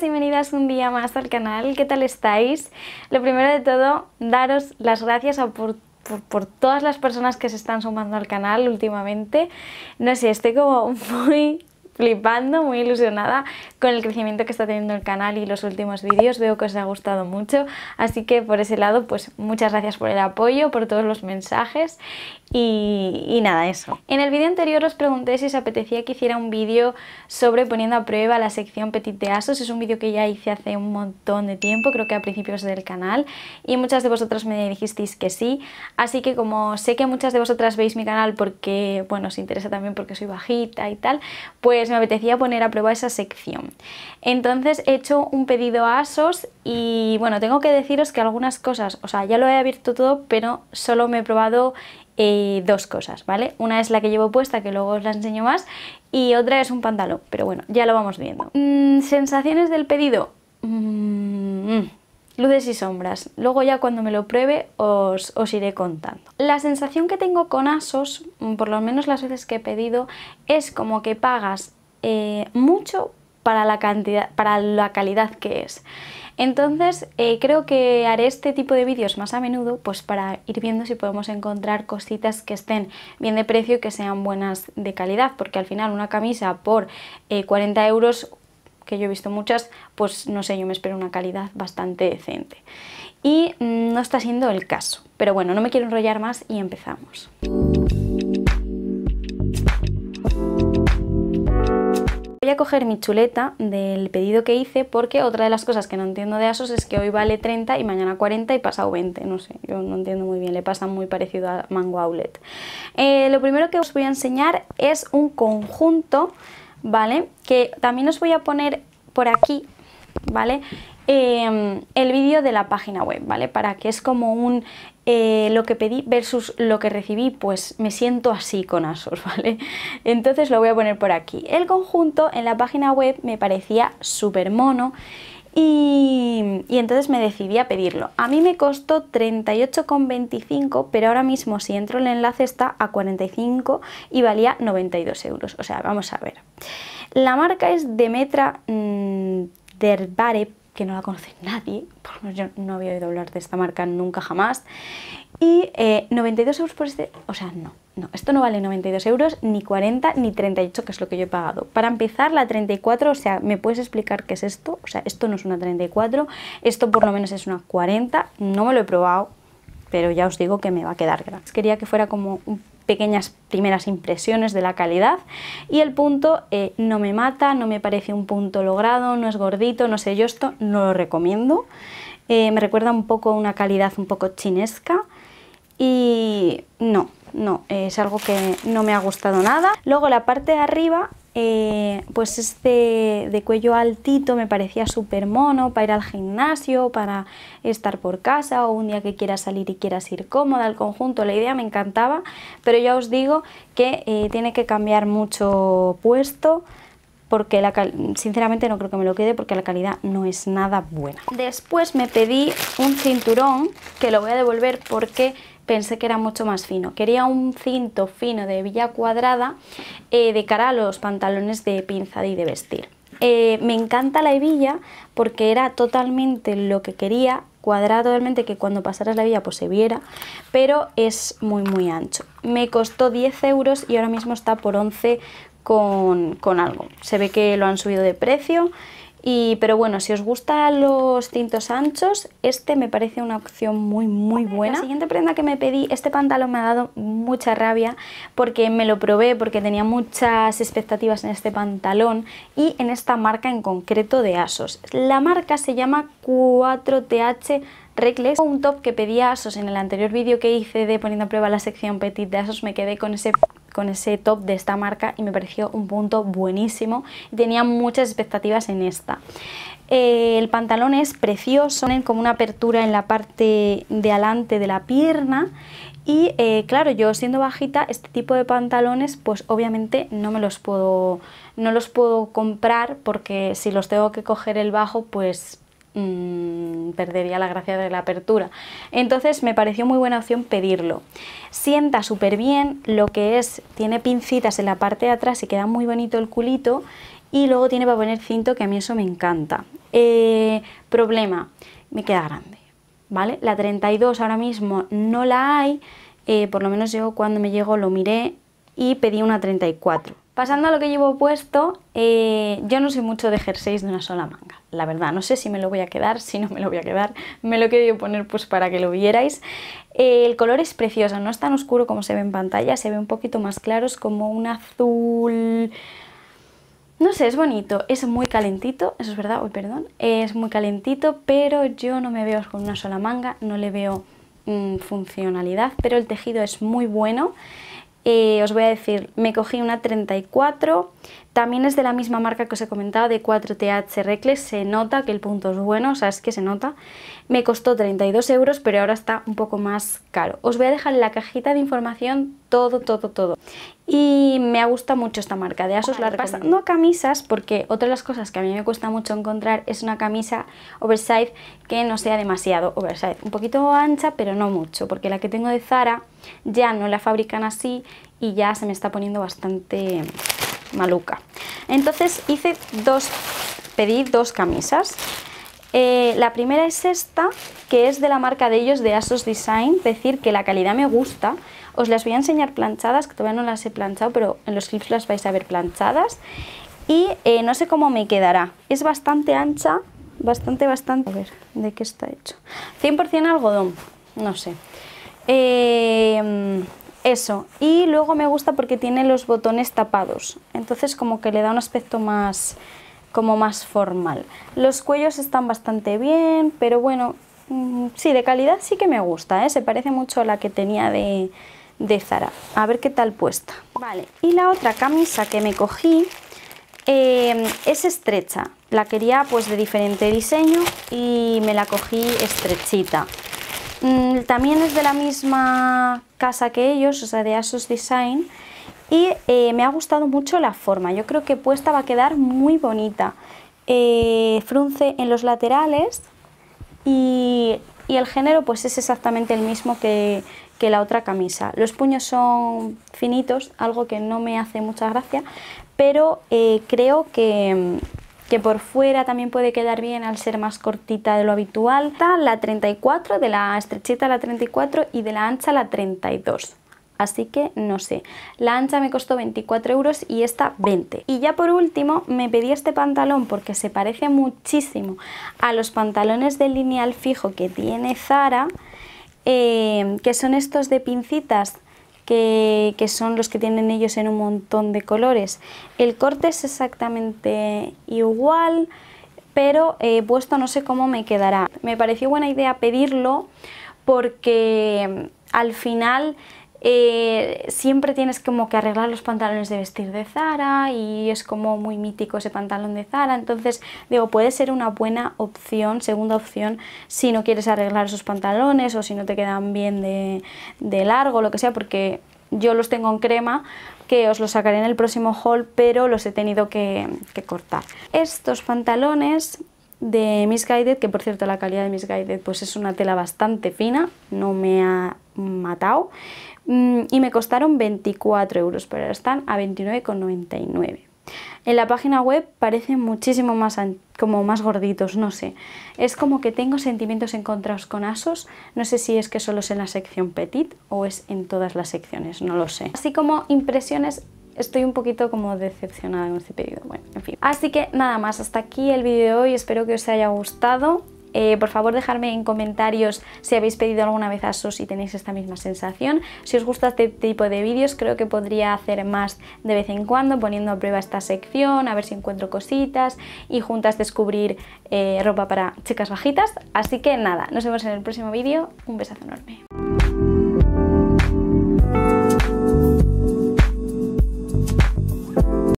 bienvenidas un día más al canal. ¿Qué tal estáis? Lo primero de todo, daros las gracias a por, todas las personas que se están sumando al canal últimamente. No sé, estoy como muy flipando, muy ilusionada con el crecimiento que está teniendo el canal y los últimos vídeos, veo que os ha gustado mucho, así que por ese lado pues muchas gracias por el apoyo, por todos los mensajes y, nada, eso. En el vídeo anterior os pregunté si os apetecía que hiciera un vídeo sobre poniendo a prueba la sección Petit Asos, es un vídeo que ya hice hace un montón de tiempo, creo que a principios del canal y muchas de vosotras me dijisteis que sí, así que como sé que muchas de vosotras veis mi canal porque, bueno, os interesa también porque soy bajita y tal, pues me apetecía poner a prueba esa sección. Entonces he hecho un pedido a ASOS y bueno, tengo que deciros que algunas cosas, o sea, ya lo he abierto todo, pero solo me he probado eh, dos cosas, ¿vale? Una es la que llevo puesta, que luego os la enseño más, y otra es un pantalón, pero bueno, ya lo vamos viendo. Mm, sensaciones del pedido. Mm, mm, luces y sombras. Luego ya cuando me lo pruebe os, os, iré contando. La sensación que tengo con ASOS, por lo menos las veces que he pedido, es como que pagas eh, mucho para la, cantidad, para la calidad que es. Entonces eh, creo que haré este tipo de vídeos más a menudo pues para ir viendo si podemos encontrar cositas que estén bien de precio y que sean buenas de calidad, porque al final una camisa por 40 eh, euros, que yo he visto muchas, pues no sé, yo me espero una calidad bastante decente. Y mm, no está siendo el caso, pero bueno, no me quiero enrollar más y empezamos. a coger mi chuleta del pedido que hice porque otra de las cosas que no entiendo de ASOS es que hoy vale 30 y mañana 40 y pasado 20, no sé, yo no entiendo muy bien, le pasa muy parecido a Mango Outlet. Eh, lo primero que os voy a enseñar es un conjunto, ¿vale? Que también os voy a poner por aquí, ¿vale? Eh, el vídeo de la página web, ¿vale? Para que es como un eh, lo que pedí versus lo que recibí, pues me siento así con ASOS, ¿vale? Entonces lo voy a poner por aquí. El conjunto en la página web me parecía súper mono y, entonces me decidí a pedirlo. A mí me costó 38,25, pero ahora mismo si entro el enlace está a 45 y valía 92 euros. O sea, vamos a ver. La marca es Demetra Metra mm, Derbare que no la conoce nadie, menos yo no había oído hablar de esta marca nunca jamás. Y 92 eh, euros por este, o sea, no, no, esto no vale 92 euros, ni 40, ni 38, que es lo que yo he pagado. Para empezar, la 34, o sea, ¿me puedes explicar qué es esto? O sea, esto no es una 34, esto por lo menos es una 40, no me lo he probado, pero ya os digo que me va a quedar grande. Quería que fuera como un pequeñas primeras impresiones de la calidad y el punto eh, no me mata, no me parece un punto logrado, no es gordito, no sé, yo esto no lo recomiendo. Eh, me recuerda un poco a una calidad un poco chinesca y no, no, es algo que no me ha gustado nada. Luego la parte de arriba eh, pues este de cuello altito me parecía súper mono para ir al gimnasio, para estar por casa o un día que quieras salir y quieras ir cómoda, el conjunto, la idea me encantaba, pero ya os digo que eh, tiene que cambiar mucho puesto porque sinceramente no creo que me lo quede porque la calidad no es nada buena. Después me pedí un cinturón que lo voy a devolver porque pensé que era mucho más fino. Quería un cinto fino de hebilla cuadrada eh, de cara a los pantalones de pinzada y de vestir. Eh, me encanta la hebilla porque era totalmente lo que quería, cuadrada totalmente, que cuando pasaras la hebilla pues se viera, pero es muy muy ancho. Me costó 10 euros y ahora mismo está por 11 con, con algo. Se ve que lo han subido de precio y, pero bueno, si os gustan los cintos anchos, este me parece una opción muy muy buena. La siguiente prenda que me pedí, este pantalón me ha dado mucha rabia porque me lo probé, porque tenía muchas expectativas en este pantalón y en esta marca en concreto de ASOS. La marca se llama 4TH Reckless, un top que pedí a ASOS en el anterior vídeo que hice de poniendo a prueba la sección Petit de ASOS, me quedé con ese con ese top de esta marca y me pareció un punto buenísimo y tenía muchas expectativas en esta. Eh, el pantalón es precioso, tienen como una apertura en la parte de adelante de la pierna y eh, claro, yo siendo bajita, este tipo de pantalones pues obviamente no me los puedo, no los puedo comprar porque si los tengo que coger el bajo pues Mm, perdería la gracia de la apertura. Entonces me pareció muy buena opción pedirlo. Sienta súper bien lo que es, tiene pincitas en la parte de atrás y queda muy bonito el culito y luego tiene para poner cinto que a mí eso me encanta. Eh, problema, me queda grande, ¿vale? La 32 ahora mismo no la hay, eh, por lo menos yo cuando me llegó lo miré y pedí una 34. Pasando a lo que llevo puesto, eh, yo no sé mucho de jerseys de una sola manga, la verdad. No sé si me lo voy a quedar, si no me lo voy a quedar. Me lo querido poner pues para que lo vierais. Eh, el color es precioso, no es tan oscuro como se ve en pantalla, se ve un poquito más claro, es como un azul... No sé, es bonito, es muy calentito, eso es verdad, uy, perdón, es muy calentito, pero yo no me veo con una sola manga, no le veo mm, funcionalidad, pero el tejido es muy bueno. Eh, os voy a decir, me cogí una 34, también es de la misma marca que os he comentado, de 4TH Recles, se nota que el punto es bueno, o sea, es que se nota. Me costó 32 euros, pero ahora está un poco más caro. Os voy a dejar en la cajita de información todo, todo, todo. Y me ha gustado mucho esta marca, de ASOS ah, la recomiendo. No camisas, porque otra de las cosas que a mí me cuesta mucho encontrar es una camisa oversize que no sea demasiado oversize. Un poquito ancha, pero no mucho, porque la que tengo de Zara ya no la fabrican así y ya se me está poniendo bastante maluca. Entonces hice dos, pedí dos camisas. Eh, la primera es esta, que es de la marca de ellos, de Asos Design, decir que la calidad me gusta. Os las voy a enseñar planchadas, que todavía no las he planchado, pero en los clips las vais a ver planchadas. Y eh, no sé cómo me quedará. Es bastante ancha, bastante, bastante... A ver, ¿de qué está hecho? 100% algodón, no sé. Em, eso, y luego me gusta porque tiene los botones tapados, entonces como que le da un aspecto más, como más formal. Los cuellos están bastante bien, pero bueno, mm, sí, de calidad sí que me gusta, ¿eh? se parece mucho a la que tenía de, Zara. A ver qué tal puesta. Vale, y la otra camisa que me cogí em, es estrecha, la quería pues de diferente diseño y me la cogí estrechita. Mm, también es de la misma casa que ellos, o sea, de Asus Design. Y eh, me ha gustado mucho la forma, yo creo que puesta va a quedar muy bonita. Eh, frunce en los laterales y, el género pues es exactamente el mismo que, la otra camisa. Los puños son finitos, algo que no me hace mucha gracia, pero eh, creo que, que por fuera también puede quedar bien al ser más cortita de lo habitual. La 34, de la estrechita la 34 y de la ancha la 32 así que no sé. La ancha me costó 24 euros y esta 20. Y ya por último me pedí este pantalón porque se parece muchísimo a los pantalones de lineal fijo que tiene Zara, eh, que son estos de pincitas que, son los que tienen ellos en un montón de colores. El corte es exactamente igual, pero he eh, puesto no sé cómo me quedará. Me pareció buena idea pedirlo porque mm, al final eh, siempre tienes como que arreglar los pantalones de vestir de Zara y es como muy mítico ese pantalón de Zara, entonces digo, puede ser una buena opción, segunda opción, si no quieres arreglar esos pantalones o si no te quedan bien de, largo, lo que sea, porque yo los tengo en crema que os los sacaré en el próximo haul, pero los he tenido que, que cortar. Estos pantalones de Miss Guided, que por cierto la calidad de Miss Guided pues es una tela bastante fina, no me ha matado mm, y me costaron 24 euros, pero están a 29,99. En la página web parecen muchísimo más, como más gorditos, no sé. Es como que tengo sentimientos encontrados con ASOS, no sé si es que solo es en la sección Petit o es en todas las secciones, no lo sé. Así como impresiones estoy un poquito como decepcionada con este pedido, bueno, en fin. Así que nada más, hasta aquí el vídeo de hoy, espero que os haya gustado. Eh, por favor, dejadme en comentarios si habéis pedido alguna vez Sos y tenéis esta misma sensación. Si os gusta este tipo de vídeos, creo que podría hacer más de vez en cuando, poniendo a prueba esta sección, a ver si encuentro cositas y juntas descubrir eh, ropa para chicas bajitas. Así que nada, nos vemos en el próximo vídeo. Un besazo enorme.